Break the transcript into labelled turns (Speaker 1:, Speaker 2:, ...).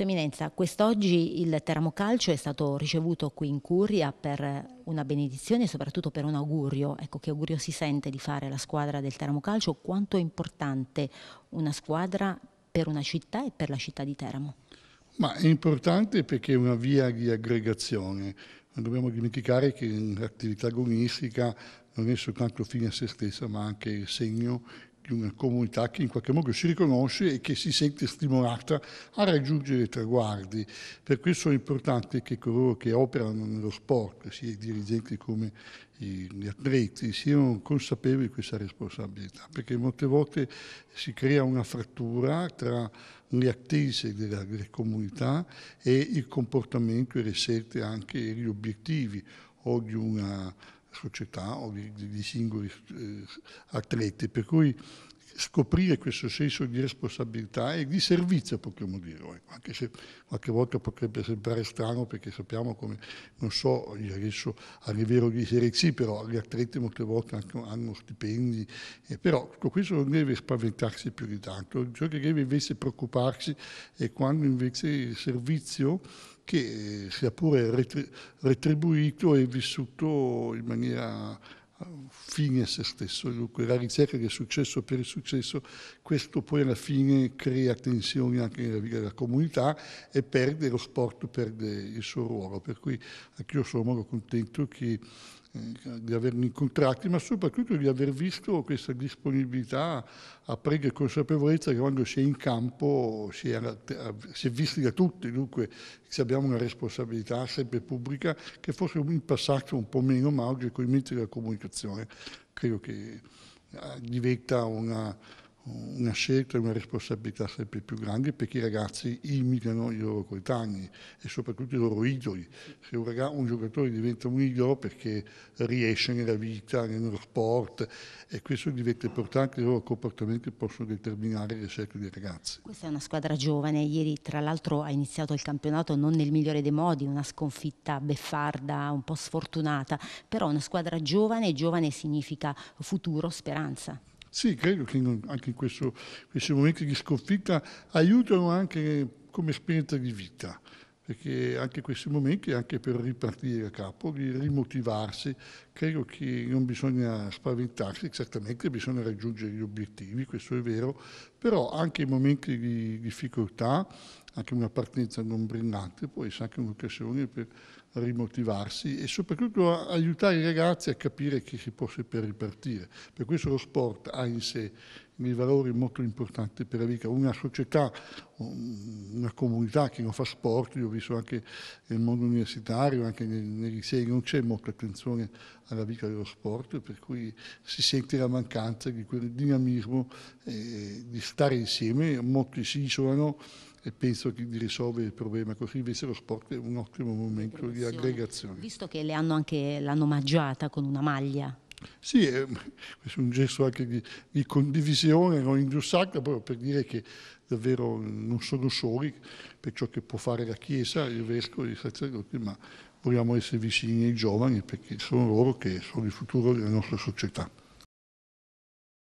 Speaker 1: Sua Eminenza, quest'oggi il termocalcio è stato ricevuto qui in Curia per una benedizione e soprattutto per un augurio. Ecco, che augurio si sente di fare la squadra del termocalcio? Quanto è importante una squadra per una città e per la città di Teramo?
Speaker 2: Ma è importante perché è una via di aggregazione. Non dobbiamo dimenticare che l'attività agonistica non è soltanto fine a se stessa, ma anche segno di una comunità che in qualche modo si riconosce e che si sente stimolata a raggiungere traguardi. Per questo è importante che coloro che operano nello sport, sia i dirigenti come gli atleti, siano consapevoli di questa responsabilità, perché molte volte si crea una frattura tra le attese della, delle comunità e il comportamento e le scelte anche gli obiettivi o di una società o di, di, di singoli eh, atleti, per cui scoprire questo senso di responsabilità e di servizio, potremmo dire, ecco, anche se qualche volta potrebbe sembrare strano perché sappiamo come, non so, io adesso arriverò livello di Serie C, però gli atleti molte volte hanno, hanno stipendi, eh, però ecco, questo non deve spaventarsi più di tanto, ciò che deve invece preoccuparsi è quando invece il servizio che sia pure retribuito e vissuto in maniera eh, fine a se stesso. Dunque la ricerca del successo per il successo, questo poi alla fine crea tensioni anche nella vita della comunità e perde lo sport, perde il suo ruolo. Per cui anch'io sono molto contento che di averli incontrati, ma soprattutto di aver visto questa disponibilità a prega consapevolezza che quando si è in campo si è, si è visti da tutti, dunque se abbiamo una responsabilità sempre pubblica che forse in passato un po' meno, ma oggi con i mezzi della comunicazione credo che eh, diventa una, una scelta e una responsabilità sempre più grande perché i ragazzi imitano i loro coetanei e soprattutto i loro idoli. Se un, ragazzo, un giocatore diventa un idolo perché riesce nella vita, nello sport e questo diventa importante, i loro comportamenti possono determinare le scelte dei ragazzi.
Speaker 1: Questa è una squadra giovane, ieri tra l'altro ha iniziato il campionato non nel migliore dei modi, una sconfitta beffarda, un po' sfortunata, però una squadra giovane, giovane significa futuro, speranza.
Speaker 2: Sì, credo che anche questo, questi momenti di sconfitta aiutano anche come esperienza di vita, perché anche questi momenti, anche per ripartire a capo, di rimotivarsi, credo che non bisogna spaventarsi, certamente bisogna raggiungere gli obiettivi, questo è vero, però anche i momenti di difficoltà, anche una partenza non brillante può essere anche un'occasione per rimotivarsi e soprattutto aiutare i ragazzi a capire che si può sempre ripartire. Per questo lo sport ha in sé dei valori molto importanti per la vita. Una società, una comunità che non fa sport, io ho visto anche nel mondo universitario, anche nei, nei non c'è molta attenzione alla vita dello sport, per cui si sente la mancanza di quel dinamismo, eh, di stare insieme, molti si isolano, e penso di risolvere il problema così invece lo sport è un ottimo momento di aggregazione.
Speaker 1: Visto che le hanno anche, l'hanno mangiata con una maglia.
Speaker 2: Sì, è un gesto anche di, di condivisione, non indossata proprio per dire che davvero non sono soli per ciò che può fare la Chiesa, il Vescovo, i sacerdoti, ma vogliamo essere vicini ai giovani perché sono loro che sono il futuro della nostra società.